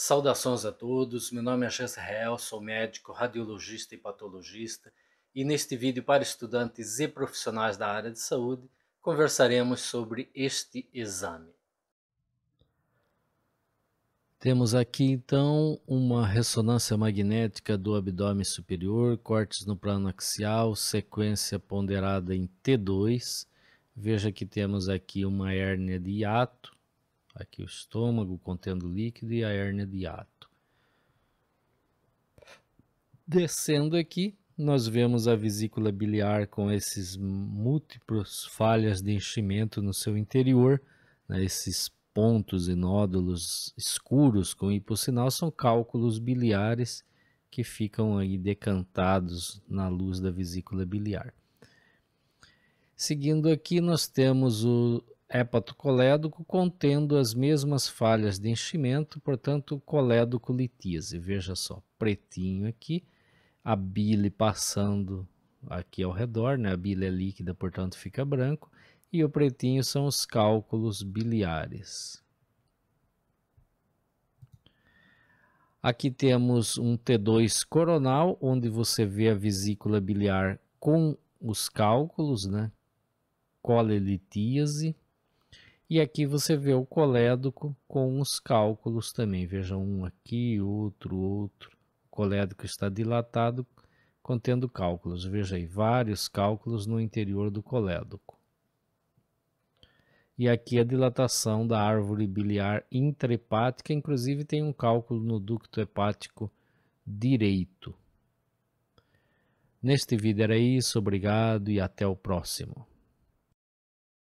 Saudações a todos, meu nome é Jesse Real, sou médico, radiologista e patologista e neste vídeo para estudantes e profissionais da área de saúde conversaremos sobre este exame. Temos aqui então uma ressonância magnética do abdômen superior, cortes no plano axial, sequência ponderada em T2. Veja que temos aqui uma hérnia de hiato, Aqui o estômago contendo líquido e a hérnia de ato. Descendo aqui, nós vemos a vesícula biliar com esses múltiplos falhas de enchimento no seu interior, né? esses pontos e nódulos escuros com hipossinal são cálculos biliares que ficam aí decantados na luz da vesícula biliar. Seguindo aqui, nós temos o hepatocolédoco é contendo as mesmas falhas de enchimento, portanto, colédoco litíase Veja só, pretinho aqui, a bile passando aqui ao redor, né? a bile é líquida, portanto, fica branco, e o pretinho são os cálculos biliares. Aqui temos um T2 coronal, onde você vê a vesícula biliar com os cálculos, né? Colelitíase, e aqui você vê o colédoco com os cálculos também. Veja um aqui, outro, outro. O colédoco está dilatado, contendo cálculos. Veja aí, vários cálculos no interior do colédoco. E aqui a dilatação da árvore biliar intrahepática, inclusive tem um cálculo no ducto hepático direito. Neste vídeo era isso, obrigado e até o próximo.